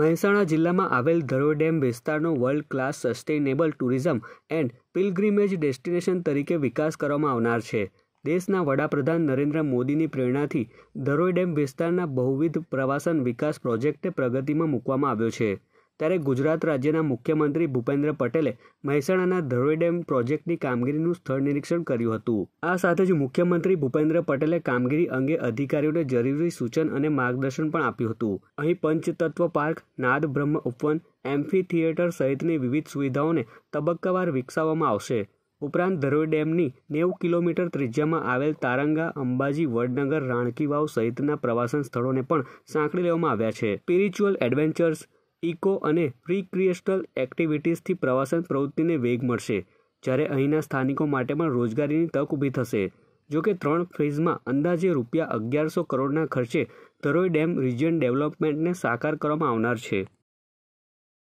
મહેસાણા જિલ્લામાં આવેલ ધરોઈ ડેમ વિસ્તારનો world class sustainable tourism and pilgrimage destination તરીકે વિકાસ કરવામાં આવનાર છે દેશના વડાપ્રધાન નરેન્દ્ર મોદીની પ્રેરણાથી ધરોઈ ડેમ વિસ્તારના બહુવિધ પ્રવાસન વિકાસ પ્રોજેક્ટને પ્રગતિમાં મૂકવામાં આવ્યો છે ત્યારે ગુજરાત રાજ્યના મુખ્યમંત્રી ભૂપેન્દ્ર પટેલે મહેસાણાના ધરોઈ ડેમ પ્રોજેક્ટની કામગીરીનું સ્થળ નિરીક્ષણ કર્યું હતું આ સાથે જ મુખ્યમંત્રી ભૂપેન્દ્ર પટેલે કામગીરી અંગે અધિકારીઓને જરૂરી સૂચન અને માર્ગદર્શન પણ આપ્યું હતું અહીં પંચતત્વ પાર્ક નાદ બ્રહ્મ ઉપવન એમ્ફી થિયેટર સહિતની વિવિધ સુવિધાઓને તબક્કાવાર વિકસાવવામાં આવશે ઉપરાંત ધરોઈ ડેમની નેવું કિલોમીટર ત્રિજ્યામાં આવેલ તારંગા અંબાજી વડનગર રાણકી વાવ સહિતના પ્રવાસન સ્થળોને પણ સાંકળી લેવામાં આવ્યા છે સ્પિરિચ્યુઅલ એડવેન્ચર્સ ઇકો અને પ્રિક્રિએશનલ એક્ટિવિટીઝથી પ્રવાસન પ્રવૃત્તિને વેગ મળશે જ્યારે અહીંના સ્થાનિકો માટે પણ રોજગારીની તક ઊભી થશે જો કે ત્રણ ફેઝમાં અંદાજે રૂપિયા અગિયારસો કરોડના ખર્ચે તરોઈ ડેમ રિજિયન ડેવલપમેન્ટને સાકાર કરવામાં આવનાર છે